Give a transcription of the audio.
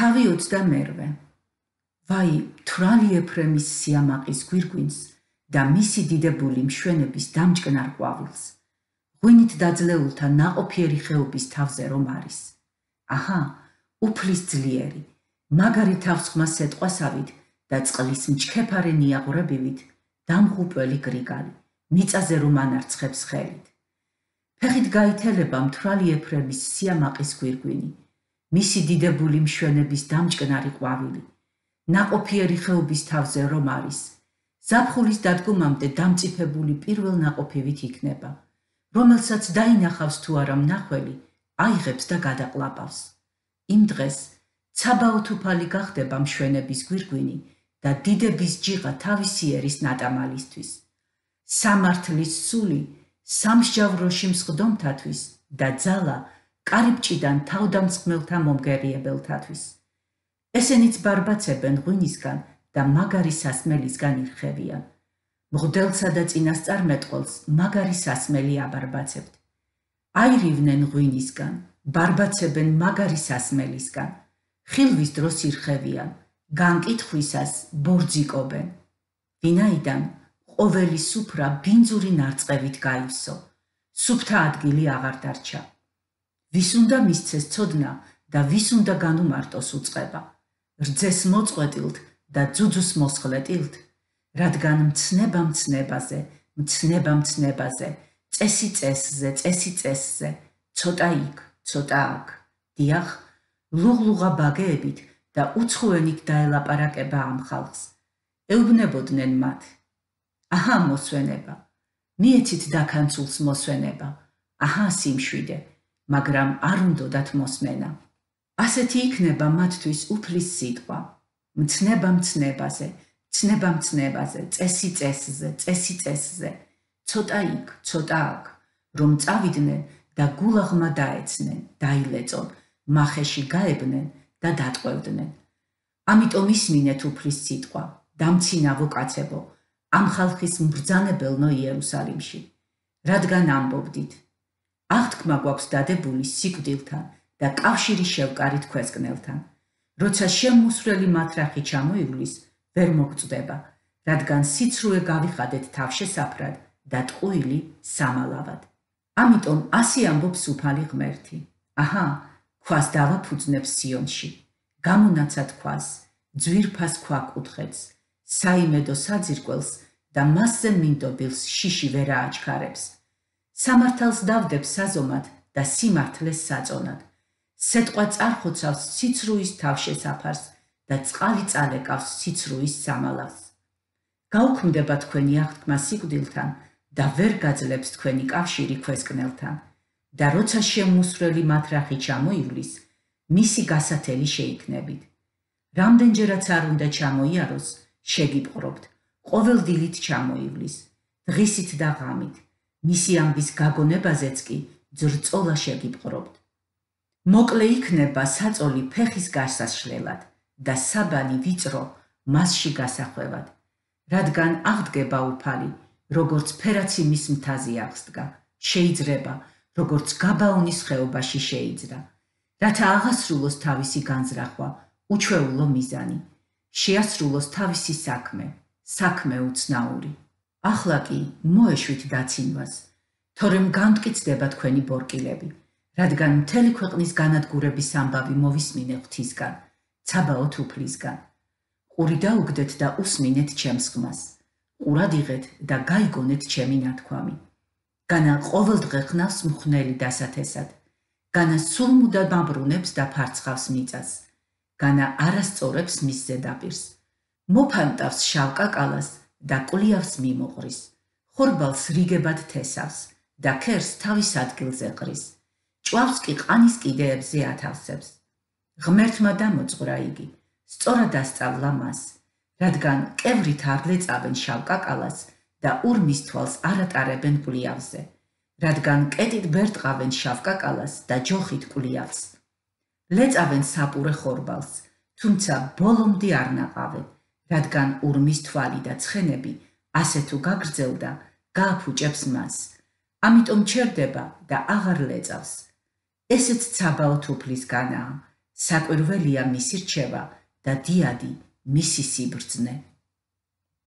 თავი 21-ვე ვაი თრალი ეფრემის სიამაყის გვირგვინს და მისი დიდებული მშვენების დამჭკნარ ყვავილს ღვინით დაძლეულთა ناقოფიერი ხეობის თავზე რომ არის აჰა უფლის ძლიერი მაგარი თავსხმა სეტყვასავით და წყლის მჩქეფარენი აღურებივით დამღუპველი გრიგალი მიწაზე რომ ანარცხებს ხელით ფეხით გაითელება მთრალი ეფრემის სიამაყის გვირგვინი მისი დიდებული მშვენების დამჭკნარი ყვავილი, ნაყოფიერი ხეობის თავზე რომ არის, ზაფხულის დადგომამდე დამწიფებული პირველ ნაყოფივით იქნება, რომელსაც დაინახავს თუ არა მნახველი, აიღებს და გადაყლაპავს. იმ დღეს ცაბაოთ უფალი გახდება მშვენების გვირგვინი და დიდების ჯიღა თავისი ერის ნატამალისთვის. სამართლის სული სამსჯავროში მსხდომთათვის და ძალა – კარიბჭიდან თავდამსხმელთა მომგერიებელთათვის. ესენიც ბარბაცებენ ღვინისგან და მაგარი სასმელისგან ირხევიან. მღდელსა და წინასწარ მეტყოლს მაგარი სასმელი აბარბაცებთ. აირივნენ ღვინისგან, ბარბაცებენ მაგარი სასმელისგან. ხილვის დროს ირხევიან, განკითხვისას ბორძიკობენ. ვინაიდან ყოველი სუფრა ბინძური ნარწყევით გაივსო. სუფთა ადგილი აღარ დარჩა. ვის უნდა მისცეს ცოდნა და ვის უნდა განუმარტოს უწება რძეს მოწყვეტილთ და ძუძუს მოსხლეტილთ რადგან მცნება მცნებაზე მცნება მცნებაზე წესი წესზე წესი წესზე ცოტა იქ ცოტა აქ დიახ ლუღლუღა ბაგეებით და უცხოენით დაელაპარაკება ამ ხალხს ეუბნებოდნენ მათ აჰა მოსვენება მიეცით დაკანცულს მოსვენება აჰა სიმშვიდე მაგრამ არ უნდათ მოსმენა. ასეთი იქნება მათთვის უფლის სიტყვა. მცნება მცნებაზე, მცნება მცნებაზე, წესი წესზე, წესი წესზე. ცოტა იქ, ცოტა აქ, რომ წავიდნენ და გულაღმა დაეცნენ, დაილეწონ, მახეში გაებნენ და დატყვევდნენ. ამიტომ ისმინეთ უფლის სიტყვა, დამცინავო კაცებო, ამ ხალხის მბრძანებელნო იერუსალიმში. რადგან ამბობდით, აღთქმა გვაქვს დადებული სიკვდილთან და კავშირი შევკარით ქვესკნელთან. როცა შემოსრელი მათრახი ჩამოივლის, ვერ მოგწდება, რადგან სიცრუე გავიხადეთ თავშესაფრად და ტყუილი სამალავად. ამიტომ ასე ამბობს უფალი ღმერთი. აჰა, ქვას დავაფუძნებს სიონში. გამონაცად ქვას, ძვირფას ქვა კუთხეს, საიმედო საძირკველს და მასზე მინდობილს შიში ვერა აჩქარებს. სამართალს დავდებ საზომად და სიმართლეს საწონად. სეთყვა წარხოცავს სიცრუის თავშესაფარს და წყალი წალეკავს სიცრუის სამალას. გაუქმდება თქვენი აღთქმა სიკვდილთან და ვერ გაძლებს თქვენი კავშირი ქვესკნელთან. და როცა შემოსრელი მათრახი ჩამოივლის, მისი გასათელი შეიქნებით. რამდენჯერაც არ უნდა ჩამოიაროს, შეგიპყრობთ. ყოველ დილით ჩამოივლის, დღისით და ღამით. მისი ამბის გაგონებაზეც კი ძრწოლა შეგიპყრობთ. მოკლე იქნება საწოლი ფეხის გასასვლელად და საბანი ვიწრო მასში გასახვევად, რადგან აღდგება უფალი, როგორც ფერაცი მის მთაზე აღსდგა, შეიძლება, როგორც გაბაონის ხეობაში შეიძლება, რათა აღასრულოს თავისი განზრახვა, უჩვეულო მიზანი, შეასრულოს თავისი საქმე, საქმე უცნაური. ახლა კი მოეშვით დაცინვას, თორემ განმტკიცდება თქვენი ბორკილები, რადგან მთელი ქვეყნის განადგურების ამბავი მოვისმინე ღვთისგან, ცაბაოთ უფლისგან. ყური დაუგდეთ და უსმინეთ ჩემს ხმას, ყურად იღეთ და გაიგონეთ ჩემი ნათქვამი. განა ყოველდღე ხნავს მხნელი დასათესად, განა სულ მუდა დაბრუნებს და ფარცხავს მიწას, განა არასწორებს მის ზედაპირს. მოფანტავს შავკა კალას და კლიავს მიმოყრის ხორბალს რიგებად თესავს და ქერს თავის ადგილზე ყრის ჭვავს კი ყანის კიდეებზე ათავსებს ღმერთმა დამოწურა იგი სწორად ასწავლა მას რადგან კევრით არლეწავენ შავკაკალას და ურმის თვალს არატარებენ კლიავზე რადგან კეთით ბერტყავენ შავკაკალას და ჯოხით კლიავს ლეწავენ საპურე ხორბალს თუმცა ბოლომდე არ ნაყავენ რადგან ურმის თვალი და ცხენები ასე თუ გაგრძელდა, გააფუჭებს მას. ამიტომ ჩერდება და აღარ ლეწავს. ესეც ცაბაო თუფლისგანაა, საკვირველია მისი რჩევა და დიადი მისი სიბრძნე.